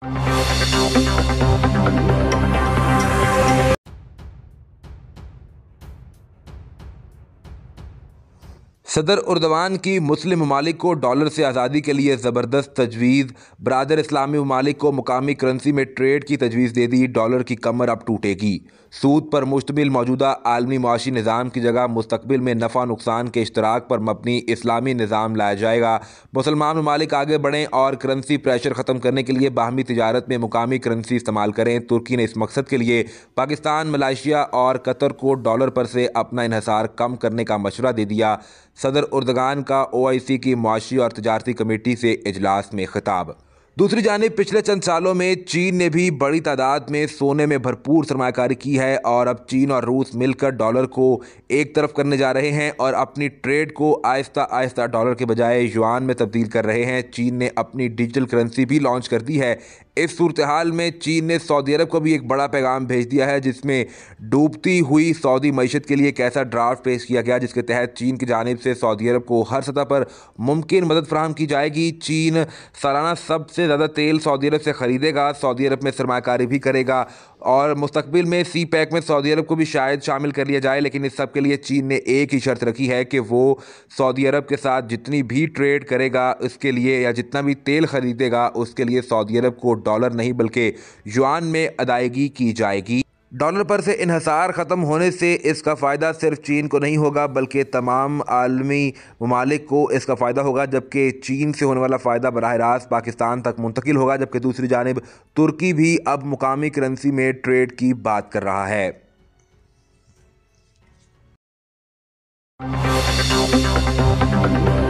Thank you. सदर Erdogan की मुस्लिम ममालिक को डॉलर से आज़ादी के लिए ज़बरदस्त तजवीज़ बरदर इस्लामी ममालिक को मुकामी करेंसी में ट्रेड की तजवीज़ दे दी डॉलर की कमर अब टूटेगी सूद पर मुश्तमिल मौजूदा आलमी माशी निज़ाम की जगह मुस्तबिल में नफ़ा नुकसान के अश्तराक पर मबनी इस्लामी निज़ाम लाया जाएगा मुसलमान ममालिक आगे बढ़ें और करेंसी प्रेशर ख़त्म करने के लिए बाहमी तजारत में मुकामी करेंसी इस्तेमाल करें तुर्की ने इस मकसद के लिए पाकिस्तान मलाइशिया और कतर को डॉलर पर से अपना इहसार कम करने का मशवरा दे दिया सदर उर्दगान का ओआईसी की मुआशी और तजारती कमेटी से इजलास में खिताब दूसरी जानब पिछले चंद सालों में चीन ने भी बड़ी तादाद में सोने में भरपूर सरमाकारी की है और अब चीन और रूस मिलकर डॉलर को एक तरफ करने जा रहे हैं और अपनी ट्रेड को आहिस्ता आहिस्ता डॉलर के बजाय युआन में तब्दील कर रहे हैं चीन ने अपनी डिजिटल करेंसी भी लॉन्च कर दी है इस सूरत हाल में चीन ने सऊदी अरब को भी एक बड़ा पैगाम भेज दिया है जिसमें डूबती हुई सऊदी मीशत के लिए एक ऐसा ड्राफ्ट पेश किया गया जिसके तहत चीन की जानब से सऊदी अरब को हर सतह पर मुमकिन मदद फराम की जाएगी चीन सालाना सबसे ज़्यादा तेल सऊदी अरब से ख़रीदेगा सऊदी अरब में सरमाकारी भी करेगा और मुस्तबिल में सी पैक में सऊदी अरब को भी शायद शामिल कर लिया जाए लेकिन इस सब के लिए चीन ने एक ही शर्त रखी है कि वो सऊदी अरब के साथ जितनी भी ट्रेड करेगा उसके लिए या जितना भी तेल ख़रीदेगा उसके लिए सऊदी अरब को डॉलर नहीं बल्कि युआन में अदायगी की जाएगी डॉलर पर से इहसार ख़त्म होने से इसका फ़ायदा सिर्फ चीन को नहीं होगा बल्कि तमाम आलमी ममालिक को इसका फ़ायदा होगा जबकि चीन से होने वाला फ़ायदा बरह रास्त पाकिस्तान तक मुंतकिल होगा जबकि दूसरी जानब तुर्की भी अब मुकामी करेंसी में ट्रेड की बात कर रहा है Thank you.